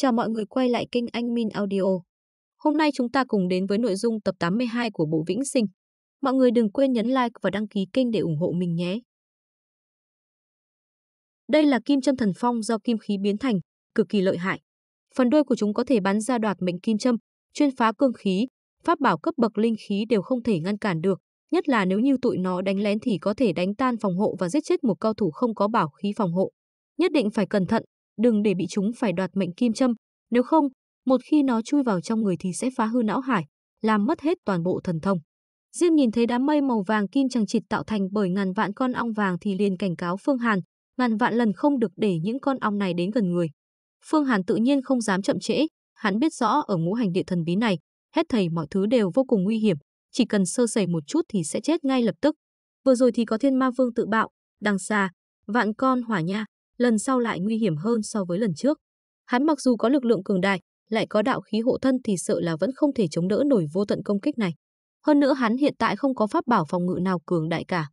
Chào mọi người quay lại kênh Anh Min Audio. Hôm nay chúng ta cùng đến với nội dung tập 82 của bộ Vĩnh Sinh. Mọi người đừng quên nhấn like và đăng ký kênh để ủng hộ mình nhé. Đây là kim châm thần phong do kim khí biến thành, cực kỳ lợi hại. Phần đuôi của chúng có thể bắn ra đoạt mệnh kim châm, chuyên phá cương khí, pháp bảo cấp bậc linh khí đều không thể ngăn cản được, nhất là nếu như tụi nó đánh lén thì có thể đánh tan phòng hộ và giết chết một cao thủ không có bảo khí phòng hộ. Nhất định phải cẩn thận đừng để bị chúng phải đoạt mệnh kim châm, nếu không, một khi nó chui vào trong người thì sẽ phá hư não hải, làm mất hết toàn bộ thần thông. Diêm nhìn thấy đám mây màu vàng kim chằng chịt tạo thành bởi ngàn vạn con ong vàng thì liền cảnh cáo Phương Hàn, ngàn vạn lần không được để những con ong này đến gần người. Phương Hàn tự nhiên không dám chậm trễ, hắn biết rõ ở ngũ hành địa thần bí này, hết thầy mọi thứ đều vô cùng nguy hiểm, chỉ cần sơ sẩy một chút thì sẽ chết ngay lập tức. Vừa rồi thì có Thiên Ma Vương tự bạo, đằng xa, vạn con hỏa nha, lần sau lại nguy hiểm hơn so với lần trước. Hắn mặc dù có lực lượng cường đại, lại có đạo khí hộ thân thì sợ là vẫn không thể chống đỡ nổi vô tận công kích này. Hơn nữa hắn hiện tại không có pháp bảo phòng ngự nào cường đại cả.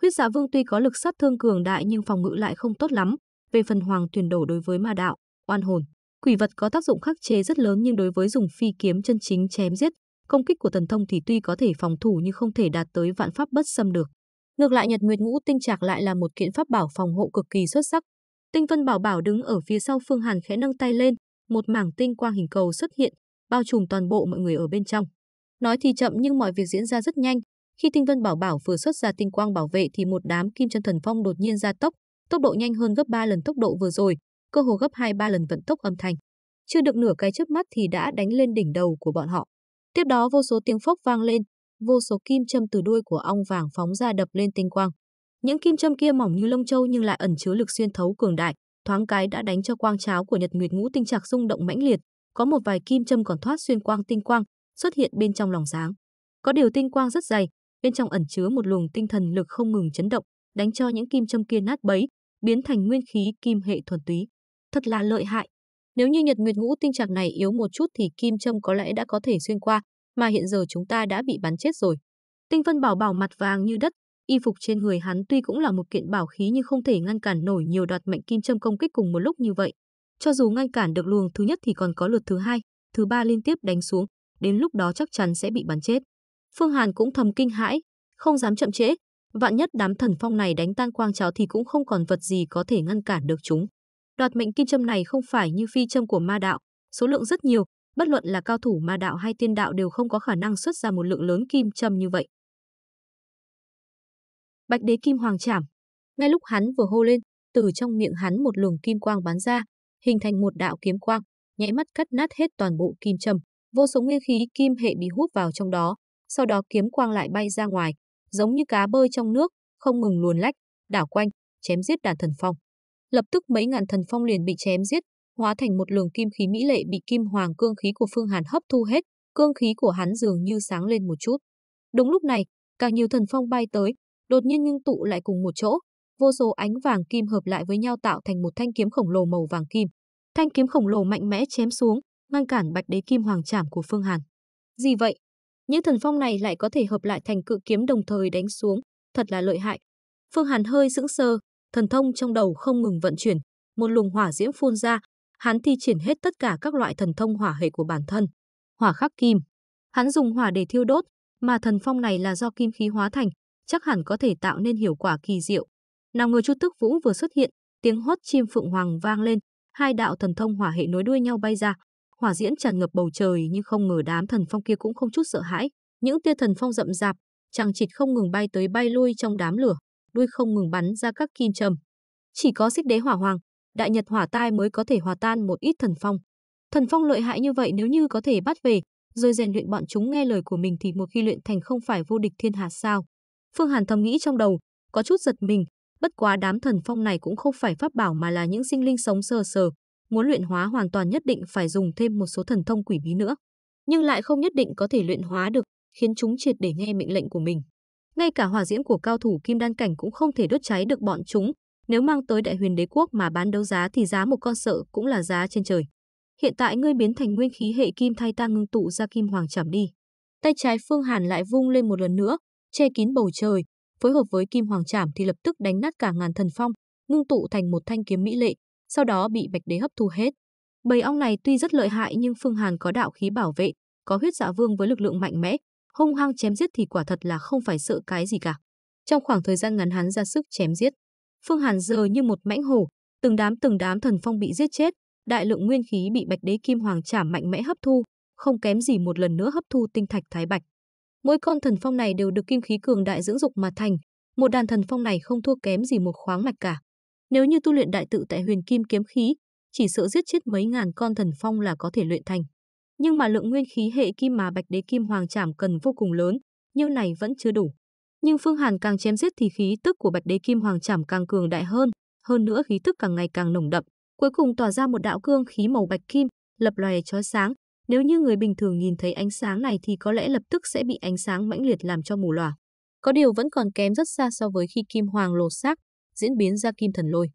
Huyết Dạ Vương tuy có lực sát thương cường đại nhưng phòng ngự lại không tốt lắm, về phần Hoàng Tuyền Đổ đối với ma đạo, oan hồn, quỷ vật có tác dụng khắc chế rất lớn nhưng đối với dùng phi kiếm chân chính chém giết, công kích của thần Thông thì tuy có thể phòng thủ nhưng không thể đạt tới vạn pháp bất xâm được. Ngược lại Nhật Nguyệt Ngũ Tinh Trạc lại là một kiện pháp bảo phòng hộ cực kỳ xuất sắc, Tinh Vân Bảo Bảo đứng ở phía sau Phương Hàn khẽ nâng tay lên, một mảng tinh quang hình cầu xuất hiện, bao trùm toàn bộ mọi người ở bên trong. Nói thì chậm nhưng mọi việc diễn ra rất nhanh. Khi Tinh Vân Bảo Bảo vừa xuất ra tinh quang bảo vệ thì một đám kim chân thần phong đột nhiên ra tốc, tốc độ nhanh hơn gấp 3 lần tốc độ vừa rồi, cơ hồ gấp 2-3 lần vận tốc âm thanh. Chưa được nửa cái chớp mắt thì đã đánh lên đỉnh đầu của bọn họ. Tiếp đó vô số tiếng phốc vang lên, vô số kim châm từ đuôi của ong vàng phóng ra đập lên tinh quang. Những kim châm kia mỏng như lông châu nhưng lại ẩn chứa lực xuyên thấu cường đại, thoáng cái đã đánh cho quang cháo của Nhật Nguyệt Ngũ Tinh Trạc rung động mãnh liệt, có một vài kim châm còn thoát xuyên quang tinh quang, xuất hiện bên trong lòng sáng. Có điều tinh quang rất dày, bên trong ẩn chứa một luồng tinh thần lực không ngừng chấn động, đánh cho những kim châm kia nát bấy, biến thành nguyên khí kim hệ thuần túy. Thật là lợi hại. Nếu như Nhật Nguyệt Ngũ Tinh Trạc này yếu một chút thì kim châm có lẽ đã có thể xuyên qua, mà hiện giờ chúng ta đã bị bắn chết rồi. Tinh Vân Bảo Bảo mặt vàng như đất, Y phục trên người hắn tuy cũng là một kiện bảo khí nhưng không thể ngăn cản nổi nhiều đoạt mệnh kim châm công kích cùng một lúc như vậy. Cho dù ngăn cản được luồng thứ nhất thì còn có lượt thứ hai, thứ ba liên tiếp đánh xuống, đến lúc đó chắc chắn sẽ bị bắn chết. Phương Hàn cũng thầm kinh hãi, không dám chậm trễ, vạn nhất đám thần phong này đánh tan quang cháo thì cũng không còn vật gì có thể ngăn cản được chúng. Đoạt mệnh kim châm này không phải như phi châm của ma đạo, số lượng rất nhiều, bất luận là cao thủ ma đạo hay tiên đạo đều không có khả năng xuất ra một lượng lớn kim châm như vậy. Bạch Đế Kim Hoàng Trảm. Ngay lúc hắn vừa hô lên, từ trong miệng hắn một luồng kim quang bắn ra, hình thành một đạo kiếm quang, nhảy mắt cắt nát hết toàn bộ kim châm, vô số nguyên khí kim hệ bị hút vào trong đó, sau đó kiếm quang lại bay ra ngoài, giống như cá bơi trong nước, không ngừng luồn lách, đảo quanh, chém giết đàn thần phong. Lập tức mấy ngàn thần phong liền bị chém giết, hóa thành một luồng kim khí mỹ lệ bị kim hoàng cương khí của Phương Hàn hấp thu hết, cương khí của hắn dường như sáng lên một chút. Đúng lúc này, càng nhiều thần phong bay tới, đột nhiên ngưng tụ lại cùng một chỗ, vô số ánh vàng kim hợp lại với nhau tạo thành một thanh kiếm khổng lồ màu vàng kim. Thanh kiếm khổng lồ mạnh mẽ chém xuống, ngăn cản Bạch Đế Kim Hoàng Trảm của Phương Hàn. Gì vậy? Những thần phong này lại có thể hợp lại thành cự kiếm đồng thời đánh xuống, thật là lợi hại. Phương Hàn hơi sững sờ, thần thông trong đầu không ngừng vận chuyển, một luồng hỏa diễm phun ra, hắn thi triển hết tất cả các loại thần thông hỏa hệ của bản thân. Hỏa khắc kim, hắn dùng hỏa để thiêu đốt, mà thần phong này là do kim khí hóa thành, chắc hẳn có thể tạo nên hiệu quả kỳ diệu. Nào ngờ Chu Tức Vũ vừa xuất hiện, tiếng hót chim phượng hoàng vang lên, hai đạo thần thông hỏa hệ nối đuôi nhau bay ra, hỏa diễm tràn ngập bầu trời nhưng không ngờ đám thần phong kia cũng không chút sợ hãi, những tia thần phong rậm rạp, chẳng chịt không ngừng bay tới bay lui trong đám lửa, đuôi không ngừng bắn ra các kim châm. Chỉ có Xích Đế Hỏa Hoàng, Đại Nhật Hỏa Tai mới có thể hòa tan một ít thần phong. Thần phong lợi hại như vậy nếu như có thể bắt về, rồi rèn luyện bọn chúng nghe lời của mình thì một khi luyện thành không phải vô địch thiên hạ sao? Phương Hàn thầm nghĩ trong đầu, có chút giật mình, bất quá đám thần phong này cũng không phải pháp bảo mà là những sinh linh sống sờ sờ, muốn luyện hóa hoàn toàn nhất định phải dùng thêm một số thần thông quỷ bí nữa, nhưng lại không nhất định có thể luyện hóa được, khiến chúng triệt để nghe mệnh lệnh của mình. Ngay cả hỏa diễm của cao thủ kim đan cảnh cũng không thể đốt cháy được bọn chúng, nếu mang tới đại huyền đế quốc mà bán đấu giá thì giá một con sợ cũng là giá trên trời. Hiện tại ngươi biến thành nguyên khí hệ kim thay ta ngưng tụ ra kim hoàng chảm đi. Tay trái Phương Hàn lại vung lên một lần nữa, che kín bầu trời, phối hợp với kim hoàng trảm thì lập tức đánh nát cả ngàn thần phong, ngưng tụ thành một thanh kiếm mỹ lệ, sau đó bị Bạch Đế hấp thu hết. Bầy ong này tuy rất lợi hại nhưng Phương Hàn có đạo khí bảo vệ, có huyết dạ vương với lực lượng mạnh mẽ, hung hăng chém giết thì quả thật là không phải sợ cái gì cả. Trong khoảng thời gian ngắn hắn ra sức chém giết, Phương Hàn giờ như một mãnh hổ, từng đám từng đám thần phong bị giết chết, đại lượng nguyên khí bị Bạch Đế Kim Hoàng Trảm mạnh mẽ hấp thu, không kém gì một lần nữa hấp thu tinh thạch thái bạch. Mỗi con thần phong này đều được kim khí cường đại dưỡng dục mà thành, một đàn thần phong này không thua kém gì một khoáng mạch cả. Nếu như tu luyện đại tự tại huyền kim kiếm khí, chỉ sợ giết chết mấy ngàn con thần phong là có thể luyện thành. Nhưng mà lượng nguyên khí hệ kim mà Bạch Đế Kim Hoàng Trảm cần vô cùng lớn, như này vẫn chưa đủ. Nhưng Phương Hàn càng chém giết thì khí tức của Bạch Đế Kim Hoàng Trảm càng cường đại hơn, hơn nữa khí tức càng ngày càng nồng đậm, cuối cùng tỏa ra một đạo cương khí màu bạch kim, lập lòe chói sáng, nếu như người bình thường nhìn thấy ánh sáng này thì có lẽ lập tức sẽ bị ánh sáng mãnh liệt làm cho mù lòa. Có điều vẫn còn kém rất xa so với khi kim hoàng lột xác, diễn biến ra kim thần lôi.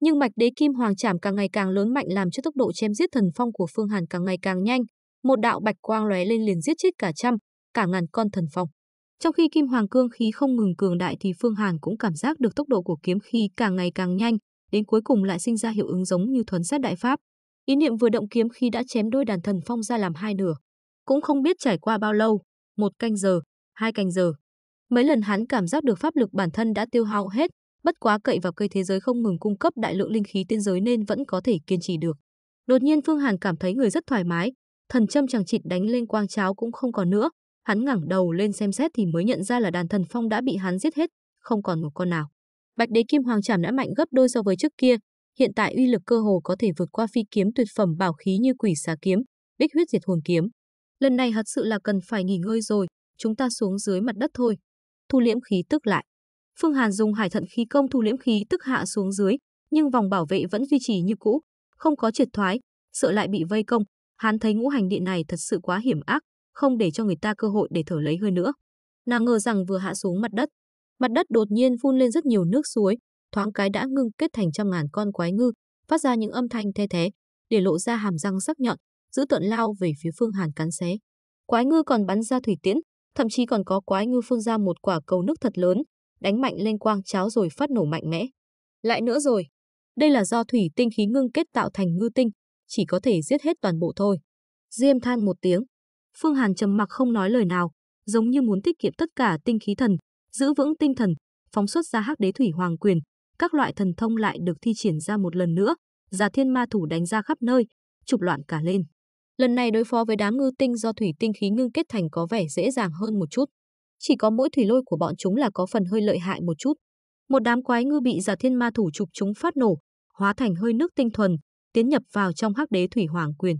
Nhưng mạch đế kim hoàng chạm càng ngày càng lớn mạnh làm cho tốc độ chém giết thần phong của Phương Hàn càng ngày càng nhanh, một đạo bạch quang lóe lên liền giết chết cả trăm, cả ngàn con thần phong. Trong khi kim hoàng cương khí không ngừng cường đại thì Phương Hàn cũng cảm giác được tốc độ của kiếm khí càng ngày càng nhanh, đến cuối cùng lại sinh ra hiệu ứng giống như thuần sát đại pháp, Ý niệm vừa động kiếm khi đã chém đôi đàn thần phong ra làm hai nửa. Cũng không biết trải qua bao lâu, một canh giờ, hai canh giờ. Mấy lần hắn cảm giác được pháp lực bản thân đã tiêu hao hết, bất quá cậy vào cây thế giới không ngừng cung cấp đại lượng linh khí tiên giới nên vẫn có thể kiên trì được. Đột nhiên Phương Hàn cảm thấy người rất thoải mái, thần châm chẳng chịt đánh lên quang cháo cũng không còn nữa. Hắn ngẩng đầu lên xem xét thì mới nhận ra là đàn thần phong đã bị hắn giết hết, không còn một con nào. Bạch đế kim hoàng chảm đã mạnh gấp đôi so với trước kia, hiện tại uy lực cơ hồ có thể vượt qua phi kiếm tuyệt phẩm bảo khí như quỷ xá kiếm, bích huyết diệt hồn kiếm. Lần này thật sự là cần phải nghỉ ngơi rồi, chúng ta xuống dưới mặt đất thôi. Thu liễm khí tức lại. Phương Hàn dùng hải thận khí công thu liễm khí tức hạ xuống dưới, nhưng vòng bảo vệ vẫn duy trì như cũ, không có triệt thoái, sợ lại bị vây công. Hán thấy ngũ hành điện này thật sự quá hiểm ác, không để cho người ta cơ hội để thở lấy hơi nữa. Nàng ngờ rằng vừa hạ xuống mặt đất, mặt đất đột nhiên phun lên rất nhiều nước suối, thoáng cái đã ngưng kết thành trăm ngàn con quái ngư, phát ra những âm thanh the thế, để lộ ra hàm răng sắc nhọn, giữ tợn lao về phía Phương Hàn cắn xé. Quái ngư còn bắn ra thủy tiễn, thậm chí còn có quái ngư phun ra một quả cầu nước thật lớn, đánh mạnh lên quang cháo rồi phát nổ mạnh mẽ. Lại nữa rồi, đây là do thủy tinh khí ngưng kết tạo thành ngư tinh, chỉ có thể giết hết toàn bộ thôi. Diêm than một tiếng, Phương Hàn trầm mặc không nói lời nào, giống như muốn tiết kiệm tất cả tinh khí thần, giữ vững tinh thần, phóng xuất ra hắc đế thủy hoàng quyền, các loại thần thông lại được thi triển ra một lần nữa, giả thiên ma thủ đánh ra khắp nơi, chụp loạn cả lên. Lần này đối phó với đám ngư tinh do thủy tinh khí ngưng kết thành có vẻ dễ dàng hơn một chút. Chỉ có mỗi thủy lôi của bọn chúng là có phần hơi lợi hại một chút. Một đám quái ngư bị giả thiên ma thủ chụp chúng phát nổ, hóa thành hơi nước tinh thuần, tiến nhập vào trong hắc đế thủy hoàng quyền.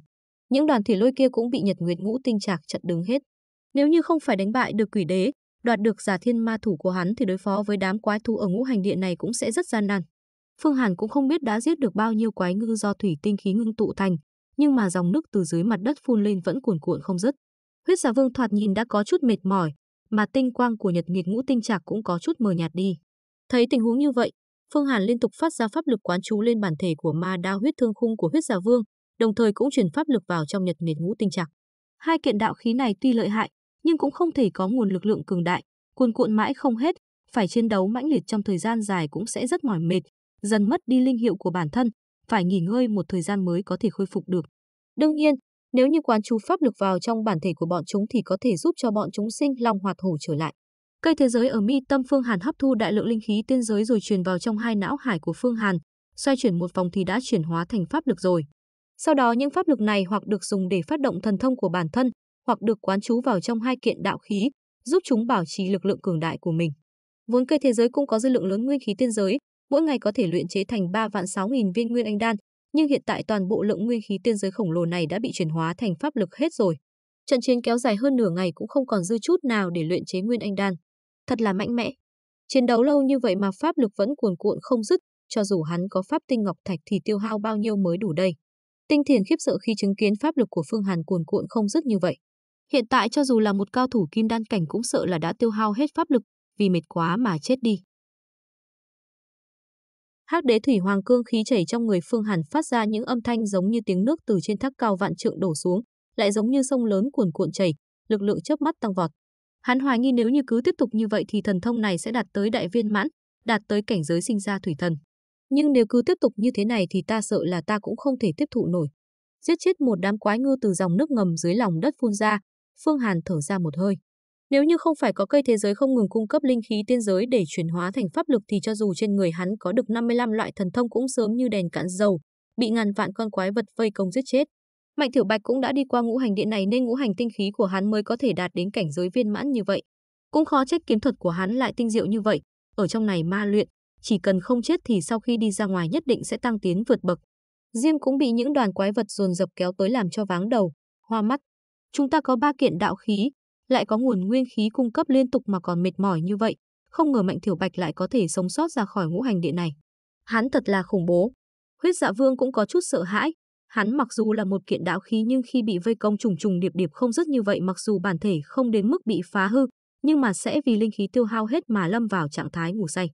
Những đoàn thủy lôi kia cũng bị Nhật Nguyệt Ngũ Tinh Trạc chặn đứng hết. Nếu như không phải đánh bại được quỷ đế, đoạt được giả thiên ma thủ của hắn thì đối phó với đám quái thú ở ngũ hành điện này cũng sẽ rất gian nan. Phương Hàn cũng không biết đã giết được bao nhiêu quái ngư do thủy tinh khí ngưng tụ thành, nhưng mà dòng nước từ dưới mặt đất phun lên vẫn cuồn cuộn không dứt. Huyết Giả dạ Vương thoạt nhìn đã có chút mệt mỏi, mà tinh quang của Nhật Nghiệt Ngũ Tinh Trạc cũng có chút mờ nhạt đi. Thấy tình huống như vậy, Phương Hàn liên tục phát ra pháp lực quán chú lên bản thể của Ma Đao huyết thương khung của Huyết Giả dạ Vương, đồng thời cũng truyền pháp lực vào trong Nhật Nghiệt Ngũ Tinh Trạc. Hai kiện đạo khí này tuy lợi hại, nhưng cũng không thể có nguồn lực lượng cường đại, cuồn cuộn mãi không hết, phải chiến đấu mãnh liệt trong thời gian dài cũng sẽ rất mỏi mệt, dần mất đi linh hiệu của bản thân, phải nghỉ ngơi một thời gian mới có thể khôi phục được. Đương nhiên, nếu như quán chú pháp lực vào trong bản thể của bọn chúng thì có thể giúp cho bọn chúng sinh long hoạt hổ trở lại. Cây thế giới ở mi tâm Phương Hàn hấp thu đại lượng linh khí tiên giới rồi truyền vào trong hai não hải của Phương Hàn, xoay chuyển một vòng thì đã chuyển hóa thành pháp lực rồi. Sau đó những pháp lực này hoặc được dùng để phát động thần thông của bản thân, hoặc được quán trú vào trong hai kiện đạo khí, giúp chúng bảo trì lực lượng cường đại của mình. Vốn cây thế giới cũng có dư lượng lớn nguyên khí tiên giới, mỗi ngày có thể luyện chế thành 3 vạn 6.000 viên nguyên anh đan, nhưng hiện tại toàn bộ lượng nguyên khí tiên giới khổng lồ này đã bị chuyển hóa thành pháp lực hết rồi. Trận chiến kéo dài hơn nửa ngày cũng không còn dư chút nào để luyện chế nguyên anh đan. Thật là mạnh mẽ. Chiến đấu lâu như vậy mà pháp lực vẫn cuồn cuộn không dứt, cho dù hắn có pháp tinh ngọc thạch thì tiêu hao bao nhiêu mới đủ đây. Tinh Thiền khiếp sợ khi chứng kiến pháp lực của Phương Hàn cuồn cuộn không dứt như vậy. Hiện tại cho dù là một cao thủ kim đan cảnh cũng sợ là đã tiêu hao hết pháp lực, vì mệt quá mà chết đi. Hắc đế thủy hoàng cương khí chảy trong người Phương Hàn phát ra những âm thanh giống như tiếng nước từ trên thác cao vạn trượng đổ xuống, lại giống như sông lớn cuồn cuộn chảy, lực lượng chớp mắt tăng vọt. Hắn hoài nghi nếu như cứ tiếp tục như vậy thì thần thông này sẽ đạt tới đại viên mãn, đạt tới cảnh giới sinh ra thủy thần. Nhưng nếu cứ tiếp tục như thế này thì ta sợ là ta cũng không thể tiếp thụ nổi. Giết chết một đám quái ngư từ dòng nước ngầm dưới lòng đất phun ra, Phương Hàn thở ra một hơi. Nếu như không phải có cây thế giới không ngừng cung cấp linh khí tiên giới để chuyển hóa thành pháp lực thì cho dù trên người hắn có được 55 loại thần thông cũng sớm như đèn cạn dầu, bị ngàn vạn con quái vật vây công giết chết. Mạnh Tiểu Bạch cũng đã đi qua ngũ hành điện này nên ngũ hành tinh khí của hắn mới có thể đạt đến cảnh giới viên mãn như vậy. Cũng khó trách kiếm thuật của hắn lại tinh diệu như vậy, ở trong này ma luyện, chỉ cần không chết thì sau khi đi ra ngoài nhất định sẽ tăng tiến vượt bậc. Diêm cũng bị những đoàn quái vật dồn dập kéo tới làm cho váng đầu, hoa mắt, Chúng ta có ba kiện đạo khí, lại có nguồn nguyên khí cung cấp liên tục mà còn mệt mỏi như vậy, không ngờ Mạnh Thiểu Bạch lại có thể sống sót ra khỏi ngũ hành địa này. Hắn thật là khủng bố. Huyết Dạ Vương cũng có chút sợ hãi, hắn mặc dù là một kiện đạo khí nhưng khi bị vây công trùng trùng điệp điệp không dứt như vậy mặc dù bản thể không đến mức bị phá hư, nhưng mà sẽ vì linh khí tiêu hao hết mà lâm vào trạng thái ngủ say.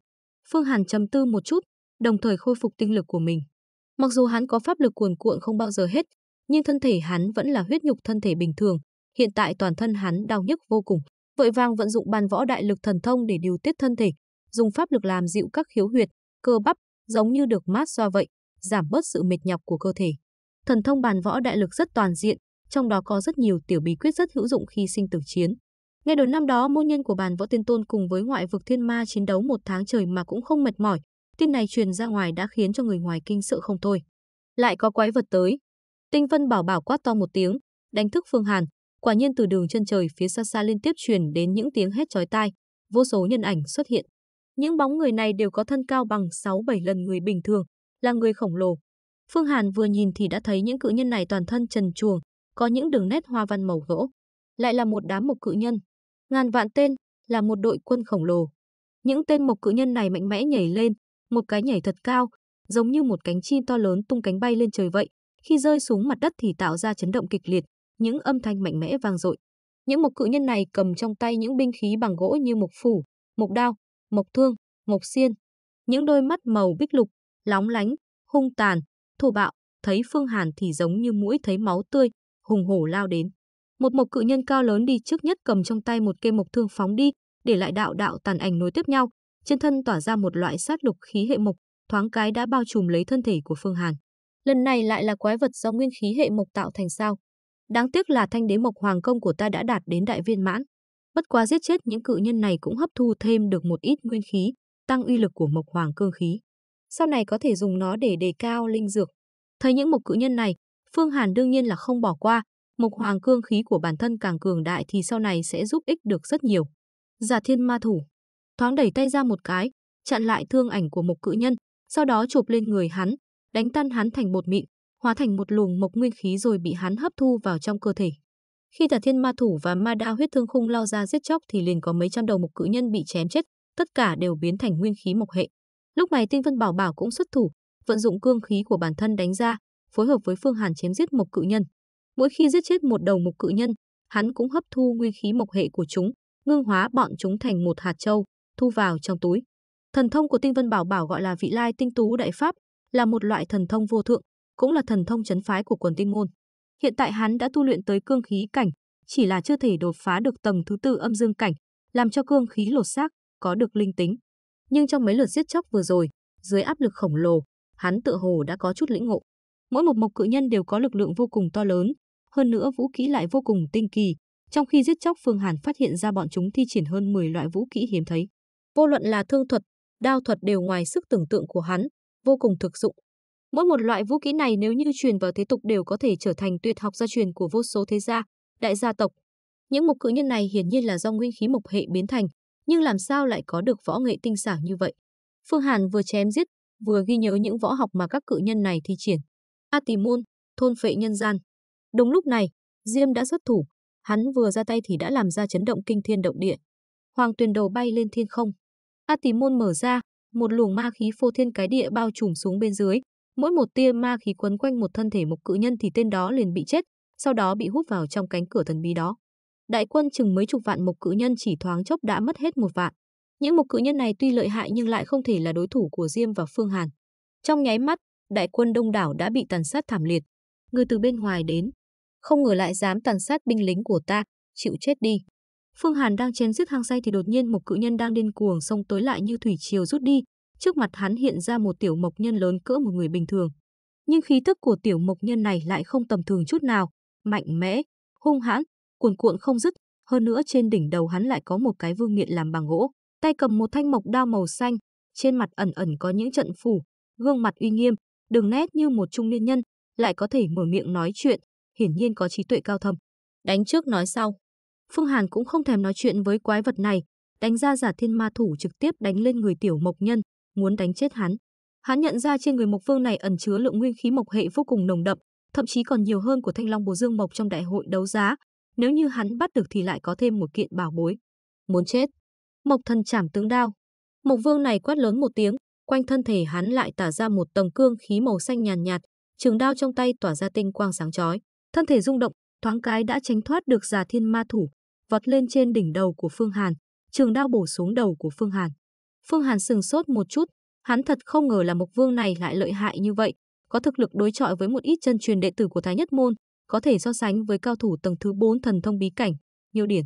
Phương Hàn trầm tư một chút, đồng thời khôi phục tinh lực của mình. Mặc dù hắn có pháp lực cuồn cuộn không bao giờ hết, nhưng thân thể hắn vẫn là huyết nhục thân thể bình thường, hiện tại toàn thân hắn đau nhức vô cùng, vội vàng vận dụng bàn võ đại lực thần thông để điều tiết thân thể, dùng pháp lực làm dịu các khiếu huyệt, cơ bắp, giống như được mát xoa vậy, giảm bớt sự mệt nhọc của cơ thể. Thần thông bàn võ đại lực rất toàn diện, trong đó có rất nhiều tiểu bí quyết rất hữu dụng khi sinh tử chiến. Ngay đầu năm đó, môn nhân của bàn võ tiên tôn cùng với ngoại vực thiên ma chiến đấu một tháng trời mà cũng không mệt mỏi. Tin này truyền ra ngoài đã khiến cho người ngoài kinh sợ không thôi. Lại có quái vật tới, Tinh vân bảo bảo quát to một tiếng, đánh thức Phương Hàn. Quả nhiên từ đường chân trời phía xa xa liên tiếp truyền đến những tiếng hét chói tai, vô số nhân ảnh xuất hiện. Những bóng người này đều có thân cao bằng 6-7 lần người bình thường, là người khổng lồ. Phương Hàn vừa nhìn thì đã thấy những cự nhân này toàn thân trần truồng, có những đường nét hoa văn màu gỗ. Lại là một đám mộc cự nhân. Ngàn vạn tên, là một đội quân khổng lồ. Những tên mộc cự nhân này mạnh mẽ nhảy lên, một cái nhảy thật cao, giống như một cánh chim to lớn tung cánh bay lên trời vậy, khi rơi xuống mặt đất thì tạo ra chấn động kịch liệt, những âm thanh mạnh mẽ vang dội. Những mục cự nhân này cầm trong tay những binh khí bằng gỗ như mục phủ, mục đao, mục thương, mục xiên. Những đôi mắt màu bích lục, lóng lánh, hung tàn, thô bạo, thấy Phương Hàn thì giống như mũi thấy máu tươi, hùng hổ lao đến. Một mục cự nhân cao lớn đi trước nhất cầm trong tay một cây mục thương phóng đi, để lại đạo đạo tàn ảnh nối tiếp nhau, trên thân tỏa ra một loại sát lục khí hệ mục, thoáng cái đã bao trùm lấy thân thể của Phương Hàn lần này lại là quái vật do nguyên khí hệ mộc tạo thành sao? Đáng tiếc là thanh đế mộc hoàng công của ta đã đạt đến đại viên mãn. Bất quá giết chết những cự nhân này cũng hấp thu thêm được một ít nguyên khí, tăng uy lực của mộc hoàng cương khí. Sau này có thể dùng nó để đề cao linh dược. Thấy những mộc cự nhân này, Phương Hàn đương nhiên là không bỏ qua, mộc hoàng cương khí của bản thân càng cường đại thì sau này sẽ giúp ích được rất nhiều. Giả thiên ma thủ, thoáng đẩy tay ra một cái, chặn lại thương ảnh của mộc cự nhân, sau đó chụp lên người hắn, đánh tan hắn thành bột mịn, hóa thành một luồng mộc nguyên khí rồi bị hắn hấp thu vào trong cơ thể. Khi Tả Thiên Ma Thủ và Ma Đao huyết thương khung lao ra giết chóc thì liền có mấy trăm đầu mục cự nhân bị chém chết, tất cả đều biến thành nguyên khí mộc hệ. Lúc này Tinh Vân Bảo Bảo cũng xuất thủ, vận dụng cương khí của bản thân đánh ra, phối hợp với Phương Hàn chém giết mộc cự nhân. Mỗi khi giết chết một đầu mục cự nhân, hắn cũng hấp thu nguyên khí mộc hệ của chúng, ngưng hóa bọn chúng thành một hạt châu, thu vào trong túi. Thần thông của Tinh Vân Bảo Bảo gọi là Vị Lai Tinh Tú Đại Pháp, là một loại thần thông vô thượng, cũng là thần thông chấn phái của quần tinh môn. Hiện tại hắn đã tu luyện tới cương khí cảnh, chỉ là chưa thể đột phá được tầng thứ tư âm dương cảnh, làm cho cương khí lột xác, có được linh tính. Nhưng trong mấy lượt giết chóc vừa rồi, dưới áp lực khổng lồ, hắn tựa hồ đã có chút lĩnh ngộ. Mỗi một mộc cự nhân đều có lực lượng vô cùng to lớn, hơn nữa vũ khí lại vô cùng tinh kỳ, trong khi giết chóc Phương Hàn phát hiện ra bọn chúng thi triển hơn 10 loại vũ khí hiếm thấy. Vô luận là thương thuật, đao thuật đều ngoài sức tưởng tượng của hắn, vô cùng thực dụng. Mỗi một loại vũ khí này nếu như truyền vào thế tục đều có thể trở thành tuyệt học gia truyền của vô số thế gia, đại gia tộc. Những mục cự nhân này hiển nhiên là do nguyên khí mộc hệ biến thành, nhưng làm sao lại có được võ nghệ tinh xảo như vậy? Phương Hàn vừa chém giết, vừa ghi nhớ những võ học mà các cự nhân này thi triển. A Tỳ Môn, thôn phệ nhân gian. Đúng lúc này, Diêm đã xuất thủ, hắn vừa ra tay thì đã làm ra chấn động kinh thiên động địa. Hoàng Tuyền đầu bay lên thiên không. A Tỳ Môn mở ra, một luồng ma khí phô thiên cái địa bao trùm xuống bên dưới, mỗi một tia ma khí quấn quanh một thân thể một cự nhân thì tên đó liền bị chết, sau đó bị hút vào trong cánh cửa thần bí đó. Đại quân chừng mấy chục vạn mục cự nhân chỉ thoáng chốc đã mất hết một vạn. Những mục cự nhân này tuy lợi hại nhưng lại không thể là đối thủ của Diêm và Phương Hàn. Trong nháy mắt, đại quân đông đảo đã bị tàn sát thảm liệt. Người từ bên ngoài đến, không ngờ lại dám tàn sát binh lính của ta, chịu chết đi. Phương Hàn đang chém giết hang say thì đột nhiên một cự nhân đang điên cuồng xông tới lại như thủy triều rút đi, trước mặt hắn hiện ra một tiểu mộc nhân lớn cỡ một người bình thường. Nhưng khí tức của tiểu mộc nhân này lại không tầm thường chút nào, mạnh mẽ, hung hãn, cuồn cuộn không dứt, hơn nữa trên đỉnh đầu hắn lại có một cái vương miện làm bằng gỗ, tay cầm một thanh mộc đao màu xanh, trên mặt ẩn ẩn có những trận phủ, gương mặt uy nghiêm, đường nét như một trung niên nhân, lại có thể mở miệng nói chuyện, hiển nhiên có trí tuệ cao thâm. Đánh trước nói sau. Phương Hàn cũng không thèm nói chuyện với quái vật này, đánh ra giả thiên ma thủ trực tiếp đánh lên người tiểu mộc nhân, muốn đánh chết hắn. Hắn nhận ra trên người mộc vương này ẩn chứa lượng nguyên khí mộc hệ vô cùng nồng đậm, thậm chí còn nhiều hơn của thanh long bồ dương mộc trong đại hội đấu giá. Nếu như hắn bắt được thì lại có thêm một kiện bảo bối. Muốn chết. Mộc thần chảm tướng đao. Mộc vương này quát lớn một tiếng, quanh thân thể hắn lại tỏa ra một tầng cương khí màu xanh nhàn nhạt, nhạt, trường đao trong tay tỏa ra tinh quang sáng chói. Thân thể rung động, thoáng cái đã tránh thoát được giả thiên ma thủ, vọt lên trên đỉnh đầu của Phương Hàn, trường đao bổ xuống đầu của Phương Hàn. Phương Hàn sừng sốt một chút, hắn thật không ngờ là Mộc Vương này lại lợi hại như vậy, có thực lực đối chọi với một ít chân truyền đệ tử của Thái Nhất Môn, có thể so sánh với cao thủ tầng thứ 4 thần thông bí cảnh, nhiều điển.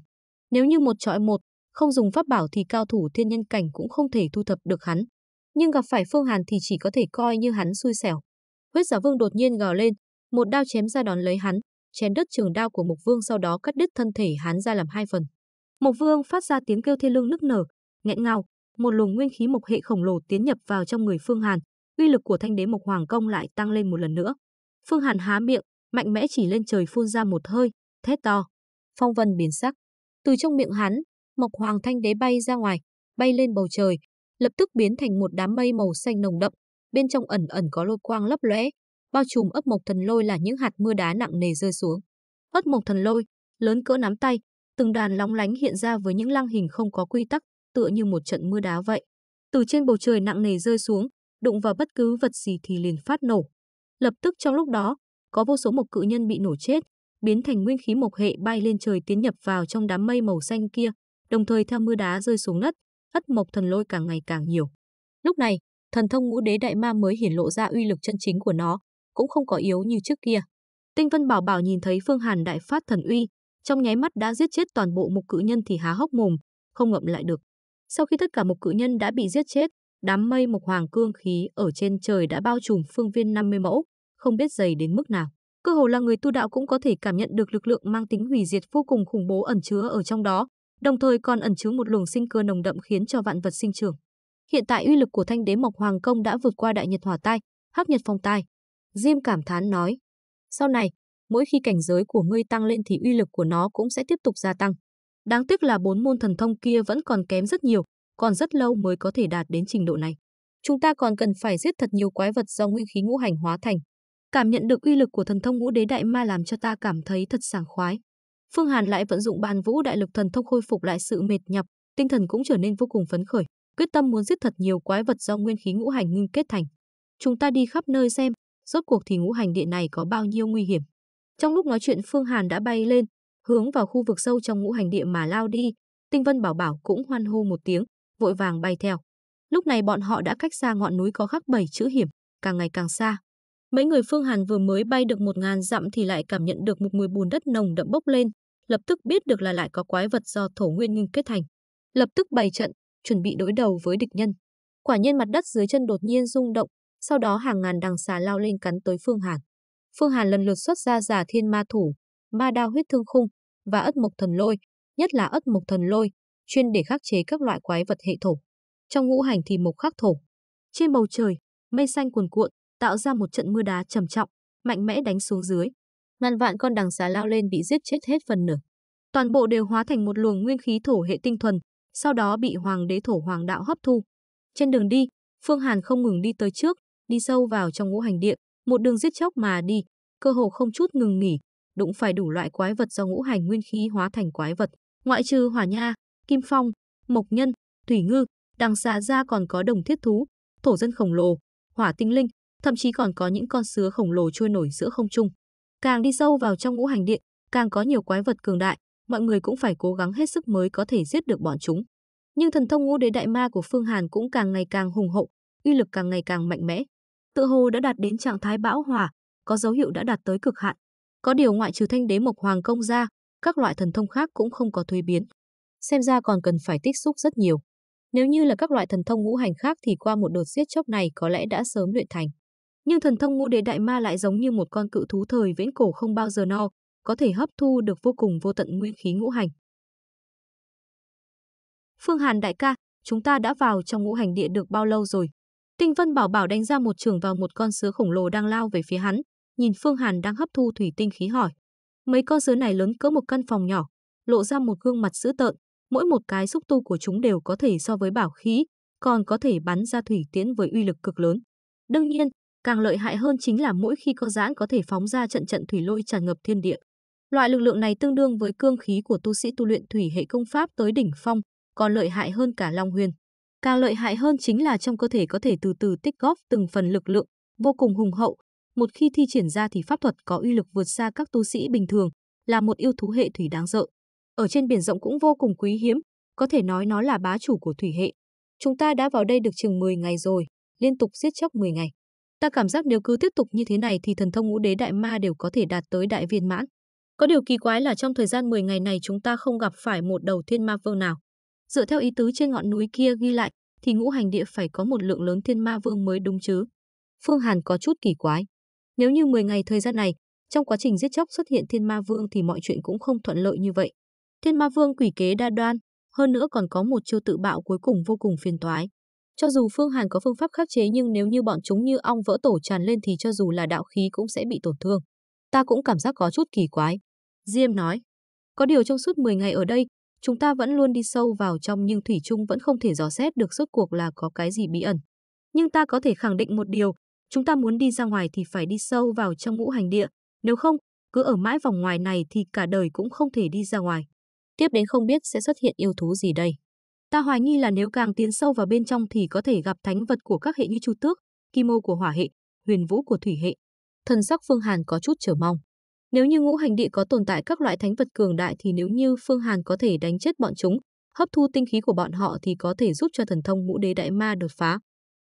Nếu như một chọi một, không dùng pháp bảo thì cao thủ thiên nhân cảnh cũng không thể thu thập được hắn. Nhưng gặp phải Phương Hàn thì chỉ có thể coi như hắn xui xẻo. Huyết giả vương đột nhiên gào lên, một đao chém ra đón lấy hắn, chém đứt trường đao của Mục Vương sau đó cắt đứt thân thể hắn ra làm hai phần. Mục Vương phát ra tiếng kêu thê lương nức nở, nghẹn ngào, một luồng nguyên khí mộc hệ khổng lồ tiến nhập vào trong người Phương Hàn, uy lực của thanh đế mộc hoàng công lại tăng lên một lần nữa. Phương Hàn há miệng, mạnh mẽ chỉ lên trời phun ra một hơi, thét to. Phong vân biến sắc. Từ trong miệng hắn, mộc hoàng thanh đế bay ra ngoài, bay lên bầu trời, lập tức biến thành một đám mây màu xanh nồng đậm, bên trong ẩn ẩn có lôi quang lấp lóe, bao trùm ấp mộc thần lôi là những hạt mưa đá nặng nề rơi xuống. Ấp mộc thần lôi, lớn cỡ nắm tay, từng đàn lóng lánh hiện ra với những lăng hình không có quy tắc, tựa như một trận mưa đá vậy. Từ trên bầu trời nặng nề rơi xuống, đụng vào bất cứ vật gì thì liền phát nổ. Lập tức trong lúc đó, có vô số mộc cự nhân bị nổ chết, biến thành nguyên khí mộc hệ bay lên trời tiến nhập vào trong đám mây màu xanh kia, đồng thời theo mưa đá rơi xuống đất, ất mộc thần lôi càng ngày càng nhiều. Lúc này, thần thông ngũ đế đại ma mới hiển lộ ra uy lực chân chính của nó, cũng không có yếu như trước kia. Tinh Vân Bảo Bảo nhìn thấy Phương Hàn đại phát thần uy, trong nháy mắt đã giết chết toàn bộ mục cự nhân thì há hốc mồm, không ngậm lại được. Sau khi tất cả mục cự nhân đã bị giết chết, đám mây mộc hoàng cương khí ở trên trời đã bao trùm phương viên 50 mẫu, không biết dày đến mức nào. Cơ hồ là người tu đạo cũng có thể cảm nhận được lực lượng mang tính hủy diệt vô cùng khủng bố ẩn chứa ở trong đó, đồng thời còn ẩn chứa một luồng sinh cơ nồng đậm khiến cho vạn vật sinh trưởng. Hiện tại uy lực của Thanh Đế Mộc Hoàng Công đã vượt qua Đại Nhật Hỏa Tai, Hắc Nhật Phong Tai, Diêm cảm thán nói. Sau này, mỗi khi cảnh giới của ngươi tăng lên thì uy lực của nó cũng sẽ tiếp tục gia tăng. Đáng tiếc là bốn môn thần thông kia vẫn còn kém rất nhiều, còn rất lâu mới có thể đạt đến trình độ này. Chúng ta còn cần phải giết thật nhiều quái vật do nguyên khí ngũ hành hóa thành. Cảm nhận được uy lực của thần thông ngũ đế đại ma làm cho ta cảm thấy thật sảng khoái. Phương Hàn lại vận dụng bàn vũ đại lực thần thông khôi phục lại sự mệt nhọc, tinh thần cũng trở nên vô cùng phấn khởi, quyết tâm muốn giết thật nhiều quái vật do nguyên khí ngũ hành ngưng kết thành. Chúng ta đi khắp nơi xem, rốt cuộc thì ngũ hành điện này có bao nhiêu nguy hiểm. Trong lúc nói chuyện Phương Hàn đã bay lên, hướng vào khu vực sâu trong ngũ hành địa mà lao đi, Tinh Vân Bảo Bảo cũng hoan hô một tiếng, vội vàng bay theo. Lúc này bọn họ đã cách xa ngọn núi có khắc bảy chữ hiểm, càng ngày càng xa. Mấy người Phương Hàn vừa mới bay được một ngàn dặm thì lại cảm nhận được một mùi bùn đất nồng đậm bốc lên, lập tức biết được là lại có quái vật do thổ nguyên ngưng kết thành. Lập tức bày trận, chuẩn bị đối đầu với địch nhân. Quả nhiên mặt đất dưới chân đột nhiên rung động, sau đó hàng ngàn đằng xà lao lên cắn tới Phương Hàn. Phương Hàn lần lượt xuất ra giả thiên ma thủ, ma đao huyết thương khung và ất mộc thần lôi, nhất là ất mộc thần lôi, chuyên để khắc chế các loại quái vật hệ thổ. Trong ngũ hành thì mộc khắc thổ. Trên bầu trời, mây xanh cuồn cuộn, tạo ra một trận mưa đá trầm trọng, mạnh mẽ đánh xuống dưới. Ngàn vạn con đằng xà lao lên bị giết chết hết phần nửa. Toàn bộ đều hóa thành một luồng nguyên khí thổ hệ tinh thuần, sau đó bị hoàng đế thổ hoàng đạo hấp thu. Trên đường đi, Phương Hàn không ngừng đi tới trước, đi sâu vào trong ngũ hành điện, một đường giết chóc mà đi, cơ hồ không chút ngừng nghỉ, đụng phải đủ loại quái vật do ngũ hành nguyên khí hóa thành quái vật, ngoại trừ hỏa nha, kim phong, mộc nhân, thủy ngư, đằng xa ra còn có đồng thiết thú, thổ dân khổng lồ, hỏa tinh linh, thậm chí còn có những con sứa khổng lồ trôi nổi giữa không trung. Càng đi sâu vào trong ngũ hành điện, càng có nhiều quái vật cường đại, mọi người cũng phải cố gắng hết sức mới có thể giết được bọn chúng. Nhưng thần thông ngũ đế đại ma của Phương Hàn cũng càng ngày càng hùng hậu, uy lực càng ngày càng mạnh mẽ tự hồ đã đạt đến trạng thái bão hòa, có dấu hiệu đã đạt tới cực hạn. Có điều ngoại trừ thanh đế mộc hoàng công ra, các loại thần thông khác cũng không có thuế biến. Xem ra còn cần phải tích xúc rất nhiều. Nếu như là các loại thần thông ngũ hành khác thì qua một đợt giết chóc này có lẽ đã sớm luyện thành. Nhưng thần thông ngũ đế đại ma lại giống như một con cự thú thời vĩnh cổ không bao giờ no, có thể hấp thu được vô cùng vô tận nguyên khí ngũ hành. Phương Hàn đại ca, chúng ta đã vào trong ngũ hành địa được bao lâu rồi? Tinh Vân Bảo Bảo đánh ra một trường vào một con sứa khổng lồ đang lao về phía hắn, nhìn Phương Hàn đang hấp thu thủy tinh khí hỏi. Mấy con sứa này lớn cỡ một căn phòng nhỏ, lộ ra một gương mặt dữ tợn, mỗi một cái xúc tu của chúng đều có thể so với bảo khí, còn có thể bắn ra thủy tiễn với uy lực cực lớn. Đương nhiên, càng lợi hại hơn chính là mỗi khi có giãn có thể phóng ra trận trận thủy lôi tràn ngập thiên địa. Loại lực lượng này tương đương với cương khí của tu sĩ tu luyện thủy hệ công pháp tới đỉnh phong, còn lợi hại hơn cả Long Huyền. Càng lợi hại hơn chính là trong cơ thể có thể từ từ tích góp từng phần lực lượng, vô cùng hùng hậu. Một khi thi triển ra thì pháp thuật có uy lực vượt xa các tu sĩ bình thường, là một yêu thú hệ thủy đáng sợ. Ở trên biển rộng cũng vô cùng quý hiếm, có thể nói nó là bá chủ của thủy hệ. Chúng ta đã vào đây được chừng 10 ngày rồi, liên tục giết chóc 10 ngày. Ta cảm giác nếu cứ tiếp tục như thế này thì thần thông ngũ đế đại ma đều có thể đạt tới đại viên mãn. Có điều kỳ quái là trong thời gian 10 ngày này chúng ta không gặp phải một đầu thiên ma vương nào. Dựa theo ý tứ trên ngọn núi kia ghi lại, thì ngũ hành địa phải có một lượng lớn thiên ma vương mới đúng chứ. Phương Hàn có chút kỳ quái. Nếu như 10 ngày thời gian này, trong quá trình giết chóc xuất hiện thiên ma vương thì mọi chuyện cũng không thuận lợi như vậy. Thiên ma vương quỷ kế đa đoan, hơn nữa còn có một chiêu tự bạo cuối cùng vô cùng phiền toái. Cho dù Phương Hàn có phương pháp khắc chế nhưng nếu như bọn chúng như ong vỡ tổ tràn lên thì cho dù là đạo khí cũng sẽ bị tổn thương. Ta cũng cảm giác có chút kỳ quái. Diêm nói, có điều trong suốt 10 ngày ở đây, Chúng ta vẫn luôn đi sâu vào trong nhưng Thủy chung vẫn không thể dò xét được rốt cuộc là có cái gì bí ẩn. Nhưng ta có thể khẳng định một điều, chúng ta muốn đi ra ngoài thì phải đi sâu vào trong ngũ hành địa, nếu không, cứ ở mãi vòng ngoài này thì cả đời cũng không thể đi ra ngoài. Tiếp đến không biết sẽ xuất hiện yêu thú gì đây. Ta hoài nghi là nếu càng tiến sâu vào bên trong thì có thể gặp thánh vật của các hệ như Chu Tước, Kim Ô của Hỏa hệ, Huyền Vũ của Thủy hệ. Thần sắc Phương Hàn có chút chờ mong. Nếu như ngũ hành địa có tồn tại các loại thánh vật cường đại thì nếu như Phương Hàn có thể đánh chết bọn chúng, hấp thu tinh khí của bọn họ thì có thể giúp cho thần thông ngũ đế đại ma đột phá.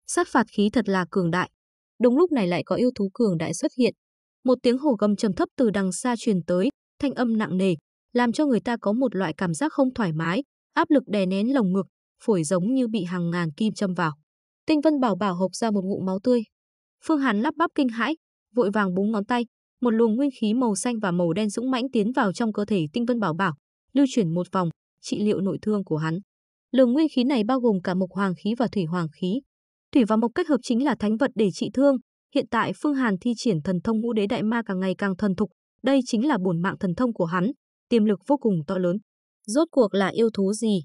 Sát phạt khí thật là cường đại. Đúng lúc này lại có yêu thú cường đại xuất hiện. Một tiếng hổ gầm trầm thấp từ đằng xa truyền tới, thanh âm nặng nề, làm cho người ta có một loại cảm giác không thoải mái, áp lực đè nén lồng ngực, phổi giống như bị hàng ngàn kim châm vào. Tinh Vân Bảo Bảo hộc ra một ngụm máu tươi. Phương Hàn lắp bắp kinh hãi, vội vàng búng ngón tay, một luồng nguyên khí màu xanh và màu đen dũng mãnh tiến vào trong cơ thể Tinh Vân Bảo Bảo, lưu chuyển một vòng, trị liệu nội thương của hắn. luồng nguyên khí này bao gồm cả mộc hoàng khí và thủy hoàng khí. Thủy và mộc kết hợp chính là thánh vật để trị thương. Hiện tại Phương Hàn thi triển thần thông ngũ đế đại ma càng ngày càng thuần thục, đây chính là bổn mạng thần thông của hắn, tiềm lực vô cùng to lớn. Rốt cuộc là yêu thú gì?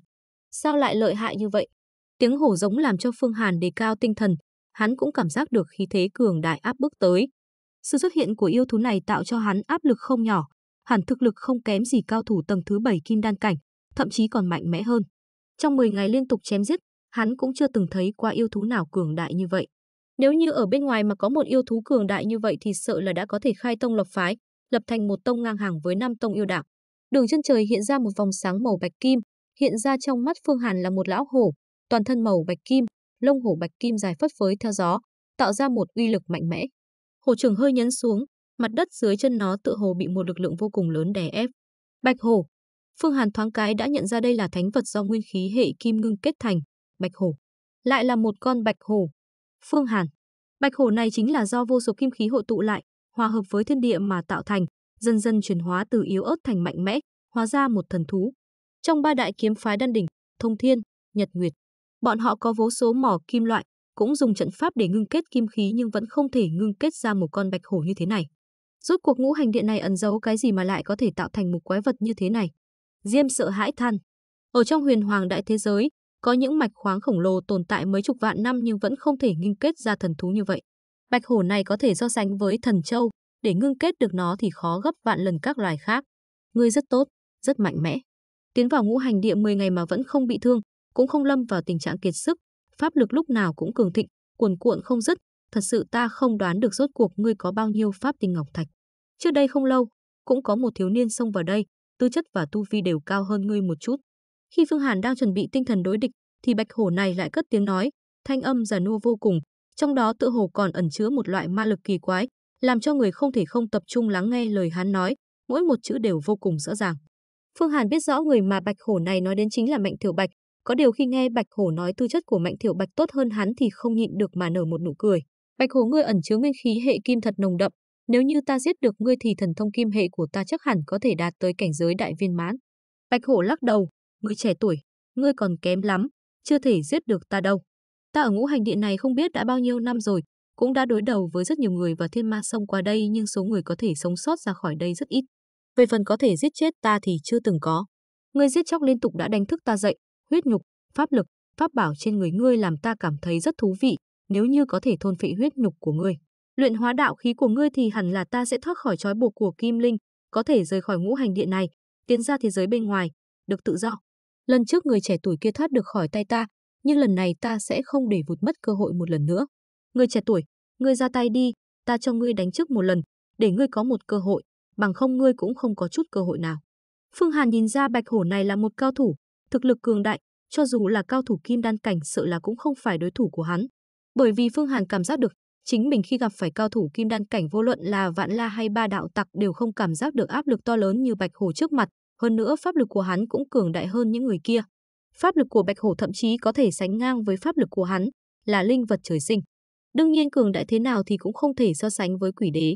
Sao lại lợi hại như vậy? Tiếng hổ giống làm cho Phương Hàn đề cao tinh thần, hắn cũng cảm giác được khí thế cường đại áp bức tới, sự xuất hiện của yêu thú này tạo cho hắn áp lực không nhỏ, hẳn thực lực không kém gì cao thủ tầng thứ 7 kim đan cảnh, thậm chí còn mạnh mẽ hơn. Trong 10 ngày liên tục chém giết, hắn cũng chưa từng thấy qua yêu thú nào cường đại như vậy. Nếu như ở bên ngoài mà có một yêu thú cường đại như vậy thì sợ là đã có thể khai tông lập phái, lập thành một tông ngang hàng với năm tông yêu đạo. Đường chân trời hiện ra một vòng sáng màu bạch kim, hiện ra trong mắt Phương Hàn là một lão hổ, toàn thân màu bạch kim, lông hổ bạch kim dài phất phới theo gió, tạo ra một uy lực mạnh mẽ. Hồ trưởng hơi nhấn xuống, mặt đất dưới chân nó tựa hồ bị một lực lượng vô cùng lớn đè ép. Bạch hổ. Phương Hàn thoáng cái đã nhận ra đây là thánh vật do nguyên khí hệ kim ngưng kết thành, bạch hổ. Lại là một con bạch hổ. Phương Hàn. Bạch hổ này chính là do vô số kim khí hội tụ lại, hòa hợp với thiên địa mà tạo thành, dần dần chuyển hóa từ yếu ớt thành mạnh mẽ, hóa ra một thần thú. Trong ba đại kiếm phái đan đỉnh, Thông Thiên, Nhật Nguyệt, bọn họ có vô số mỏ kim loại, cũng dùng trận pháp để ngưng kết kim khí nhưng vẫn không thể ngưng kết ra một con bạch hổ như thế này. Rốt cuộc ngũ hành điện này ẩn giấu cái gì mà lại có thể tạo thành một quái vật như thế này? Diêm sợ hãi than. Ở trong huyền hoàng đại thế giới, có những mạch khoáng khổng lồ tồn tại mấy chục vạn năm nhưng vẫn không thể ngưng kết ra thần thú như vậy. Bạch hổ này có thể so sánh với thần châu, để ngưng kết được nó thì khó gấp vạn lần các loài khác. Ngươi rất tốt, rất mạnh mẽ. Tiến vào ngũ hành địa 10 ngày mà vẫn không bị thương, cũng không lâm vào tình trạng kiệt sức, pháp lực lúc nào cũng cường thịnh, cuồn cuộn không dứt, thật sự ta không đoán được rốt cuộc ngươi có bao nhiêu pháp tinh ngọc thạch. Trước đây không lâu, cũng có một thiếu niên xông vào đây, tư chất và tu vi đều cao hơn ngươi một chút. Khi Phương Hàn đang chuẩn bị tinh thần đối địch, thì bạch hổ này lại cất tiếng nói, thanh âm già nua vô cùng, trong đó tự hồ còn ẩn chứa một loại ma lực kỳ quái, làm cho người không thể không tập trung lắng nghe lời hắn nói, mỗi một chữ đều vô cùng rõ ràng. Phương Hàn biết rõ người mà bạch hổ này nói đến chính là Mạnh Tiểu Bạch, có điều khi nghe Bạch Hổ nói tư chất của Mạnh Thiểu Bạch tốt hơn hắn thì không nhịn được mà nở một nụ cười. Bạch Hổ ngươi ẩn chứa nguyên khí hệ kim thật nồng đậm, nếu như ta giết được ngươi thì thần thông kim hệ của ta chắc hẳn có thể đạt tới cảnh giới đại viên mãn. Bạch Hổ lắc đầu, ngươi trẻ tuổi, ngươi còn kém lắm, chưa thể giết được ta đâu. Ta ở ngũ hành điện này không biết đã bao nhiêu năm rồi, cũng đã đối đầu với rất nhiều người và thiên ma xông qua đây nhưng số người có thể sống sót ra khỏi đây rất ít. Về phần có thể giết chết ta thì chưa từng có. Ngươi giết chóc liên tục đã đánh thức ta dậy, huyết nhục, pháp lực, pháp bảo trên người ngươi làm ta cảm thấy rất thú vị, nếu như có thể thôn phệ huyết nhục của ngươi. Luyện hóa đạo khí của ngươi thì hẳn là ta sẽ thoát khỏi trói buộc của Kim Linh, có thể rời khỏi ngũ hành điện này, tiến ra thế giới bên ngoài, được tự do. Lần trước người trẻ tuổi kia thoát được khỏi tay ta, nhưng lần này ta sẽ không để vụt mất cơ hội một lần nữa. Người trẻ tuổi, ngươi ra tay đi, ta cho ngươi đánh trước một lần, để ngươi có một cơ hội, bằng không ngươi cũng không có chút cơ hội nào. Phương Hàn nhìn ra Bạch Hổ này là một cao thủ, thực lực cường đại, cho dù là cao thủ kim đan cảnh sợ là cũng không phải đối thủ của hắn. Bởi vì Phương Hàn cảm giác được, chính mình khi gặp phải cao thủ kim đan cảnh vô luận là Vạn La hay Ba Đạo Tặc đều không cảm giác được áp lực to lớn như Bạch Hổ trước mặt, hơn nữa pháp lực của hắn cũng cường đại hơn những người kia. Pháp lực của Bạch Hổ thậm chí có thể sánh ngang với pháp lực của hắn, là linh vật trời sinh. Đương nhiên cường đại thế nào thì cũng không thể so sánh với quỷ đế.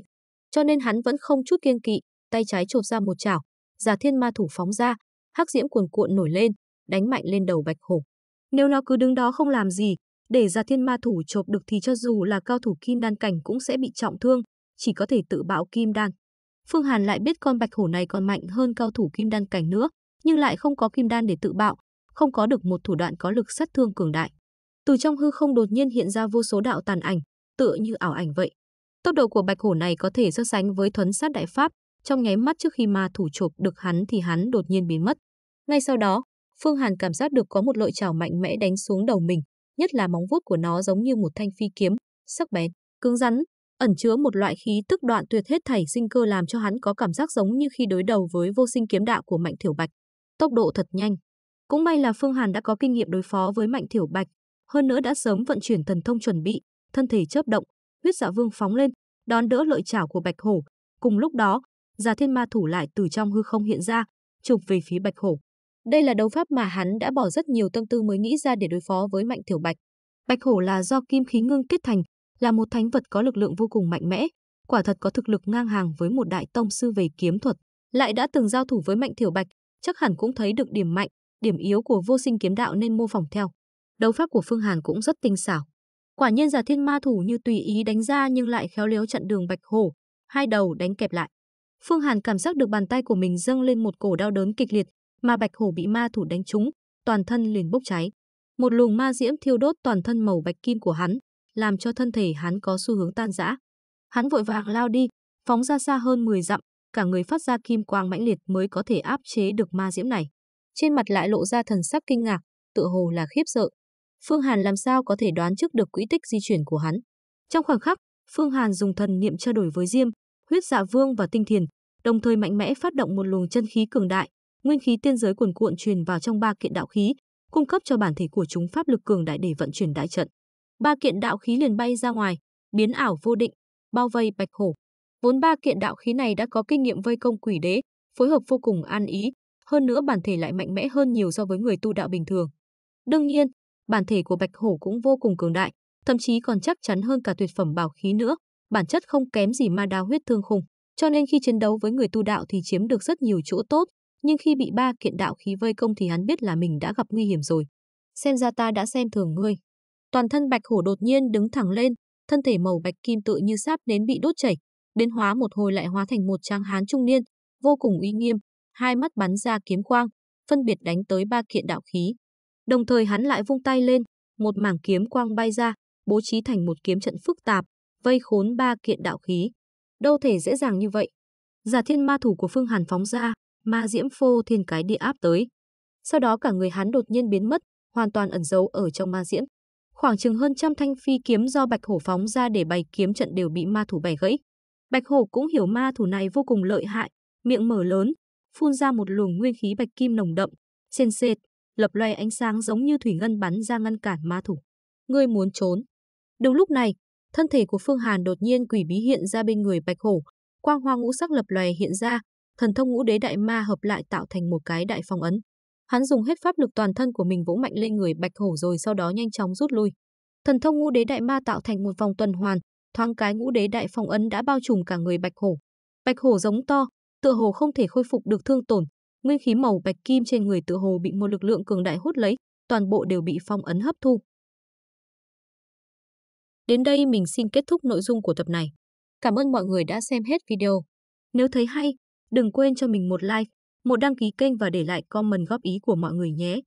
Cho nên hắn vẫn không chút kiêng kỵ, tay trái chộp ra một chảo, giả thiên ma thủ phóng ra, hắc diễm cuồn cuộn nổi lên, đánh mạnh lên đầu bạch hổ. Nếu nó cứ đứng đó không làm gì, để ra thiên ma thủ chộp được thì cho dù là cao thủ kim đan cảnh cũng sẽ bị trọng thương, chỉ có thể tự bạo kim đan. Phương Hàn lại biết con bạch hổ này còn mạnh hơn cao thủ kim đan cảnh nữa, nhưng lại không có kim đan để tự bạo, không có được một thủ đoạn có lực sát thương cường đại. Từ trong hư không đột nhiên hiện ra vô số đạo tàn ảnh, tựa như ảo ảnh vậy. Tốc độ của bạch hổ này có thể so sánh với thuấn sát đại pháp, trong nháy mắt trước khi ma thủ chộp được hắn thì hắn đột nhiên biến mất. Ngay sau đó, Phương Hàn cảm giác được có một lợi chảo mạnh mẽ đánh xuống đầu mình, nhất là móng vuốt của nó giống như một thanh phi kiếm, sắc bén, cứng rắn, ẩn chứa một loại khí tức đoạn tuyệt hết thảy sinh cơ làm cho hắn có cảm giác giống như khi đối đầu với vô sinh kiếm đạo của Mạnh Thiểu Bạch. Tốc độ thật nhanh. Cũng may là Phương Hàn đã có kinh nghiệm đối phó với Mạnh Thiểu Bạch, hơn nữa đã sớm vận chuyển thần thông chuẩn bị, thân thể chớp động, huyết dạ vương phóng lên, đón đỡ lợi chảo của Bạch Hổ. Cùng lúc đó, Già Thiên Ma Thủ lại từ trong hư không hiện ra, chụp về phía Bạch Hổ. Đây là đấu pháp mà hắn đã bỏ rất nhiều tâm tư mới nghĩ ra để đối phó với Mạnh Thiểu Bạch. Bạch hổ là do kim khí ngưng kết thành, là một thánh vật có lực lượng vô cùng mạnh mẽ, quả thật có thực lực ngang hàng với một đại tông sư về kiếm thuật, lại đã từng giao thủ với Mạnh Thiểu Bạch, chắc hẳn cũng thấy được điểm mạnh, điểm yếu của vô sinh kiếm đạo nên mô phỏng theo. Đấu pháp của Phương Hàn cũng rất tinh xảo. Quả nhiên giả thiên ma thủ như tùy ý đánh ra nhưng lại khéo léo chặn đường Bạch hổ, hai đầu đánh kẹp lại. Phương Hàn cảm giác được bàn tay của mình dâng lên một cổ đau đớn kịch liệt, mà bạch hổ bị ma thủ đánh trúng, toàn thân liền bốc cháy. Một luồng ma diễm thiêu đốt toàn thân màu bạch kim của hắn, làm cho thân thể hắn có xu hướng tan rã. Hắn vội vàng lao đi, phóng ra xa hơn 10 dặm, cả người phát ra kim quang mãnh liệt mới có thể áp chế được ma diễm này. Trên mặt lại lộ ra thần sắc kinh ngạc, tựa hồ là khiếp sợ. Phương Hàn làm sao có thể đoán trước được quỹ tích di chuyển của hắn? Trong khoảnh khắc, Phương Hàn dùng thần niệm trao đổi với Diêm, Huyết Dạ Vương và Tinh Thiền, đồng thời mạnh mẽ phát động một luồng chân khí cường đại, nguyên khí tiên giới cuồn cuộn truyền vào trong ba kiện đạo khí, cung cấp cho bản thể của chúng pháp lực cường đại để vận chuyển đại trận. Ba kiện đạo khí liền bay ra ngoài, biến ảo vô định, bao vây Bạch Hổ. Vốn ba kiện đạo khí này đã có kinh nghiệm vây công quỷ đế, phối hợp vô cùng an ý, hơn nữa bản thể lại mạnh mẽ hơn nhiều so với người tu đạo bình thường. Đương nhiên, bản thể của Bạch Hổ cũng vô cùng cường đại, thậm chí còn chắc chắn hơn cả tuyệt phẩm bảo khí nữa, bản chất không kém gì ma đao huyết thương khủng, cho nên khi chiến đấu với người tu đạo thì chiếm được rất nhiều chỗ tốt, nhưng khi bị ba kiện đạo khí vây công thì hắn biết là mình đã gặp nguy hiểm rồi. Xem ra ta đã xem thường ngươi. Toàn thân bạch hổ đột nhiên đứng thẳng lên, thân thể màu bạch kim tự như sáp đến bị đốt chảy, biến hóa một hồi lại hóa thành một trang hán trung niên, vô cùng uy nghiêm, hai mắt bắn ra kiếm quang, phân biệt đánh tới ba kiện đạo khí. Đồng thời hắn lại vung tay lên, một mảng kiếm quang bay ra, bố trí thành một kiếm trận phức tạp, vây khốn ba kiện đạo khí. Đâu thể dễ dàng như vậy. Giả thiên ma thủ của Phương Hàn phóng ra, ma diễm phô thiên cái địa áp tới. Sau đó cả người hắn đột nhiên biến mất, hoàn toàn ẩn giấu ở trong ma diễm. Khoảng chừng hơn trăm thanh phi kiếm do Bạch Hổ phóng ra để bày kiếm trận đều bị ma thủ bẻ gãy. Bạch Hổ cũng hiểu ma thủ này vô cùng lợi hại, miệng mở lớn, phun ra một luồng nguyên khí bạch kim nồng đậm, sền xệt, lập loè ánh sáng giống như thủy ngân bắn ra ngăn cản ma thủ. Ngươi muốn trốn. Đúng lúc này, thân thể của Phương Hàn đột nhiên quỷ bí hiện ra bên người Bạch Hổ, quang hoa ngũ sắc lập loè hiện ra, thần thông ngũ đế đại ma hợp lại tạo thành một cái đại phong ấn. Hắn dùng hết pháp lực toàn thân của mình vũ mạnh lên người Bạch Hổ rồi sau đó nhanh chóng rút lui. Thần thông ngũ đế đại ma tạo thành một vòng tuần hoàn, thoáng cái ngũ đế đại phong ấn đã bao trùm cả người Bạch Hổ. Bạch Hổ giống to, tựa hồ không thể khôi phục được thương tổn, nguyên khí màu bạch kim trên người tựa hồ bị một lực lượng cường đại hút lấy, toàn bộ đều bị phong ấn hấp thu. Đến đây mình xin kết thúc nội dung của tập này. Cảm ơn mọi người đã xem hết video. Nếu thấy hay, Đừng quên cho mình một like, một đăng ký kênh và để lại comment góp ý của mọi người nhé.